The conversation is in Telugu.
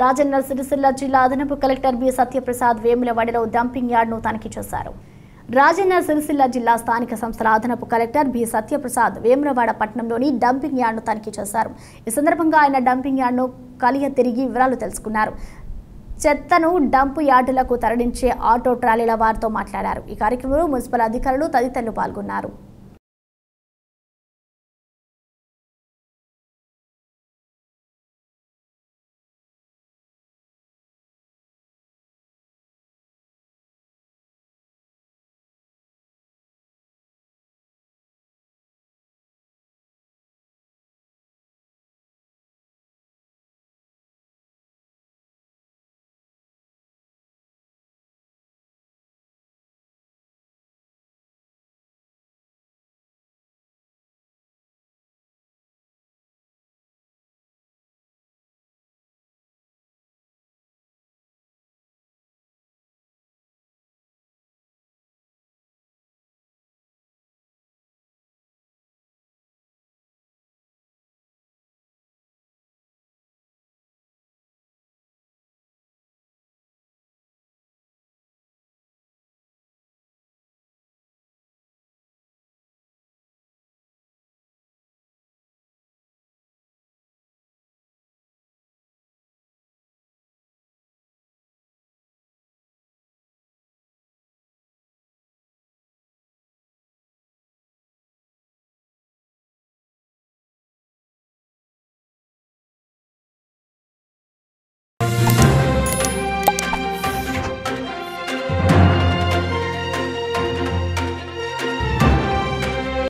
రాజన్న సిరిసిల్ల జిల్లా అదనపు కలెక్టర్ బి సత్యప్రసాద్ వేములవాడలో డంపింగ్ యార్డ్ను తనిఖీ చేశారు రాజన్న సిరిసిల్ల జిల్లా స్థానిక సంస్థల అదనపు కలెక్టర్ బి సత్యప్రసాద్ వేములవాడ పట్టణంలోని డంపింగ్ యార్డ్ను తనిఖీ చేశారు ఈ సందర్భంగా ఆయన డంపింగ్ యార్డ్ను కలియ తిరిగి వివరాలు తెలుసుకున్నారు చెత్తను డంప్ యార్డులకు తరలించే ఆటో ట్రాలీల వారితో మాట్లాడారు ఈ కార్యక్రమంలో మున్సిపల్ అధికారులు తదితరులు పాల్గొన్నారు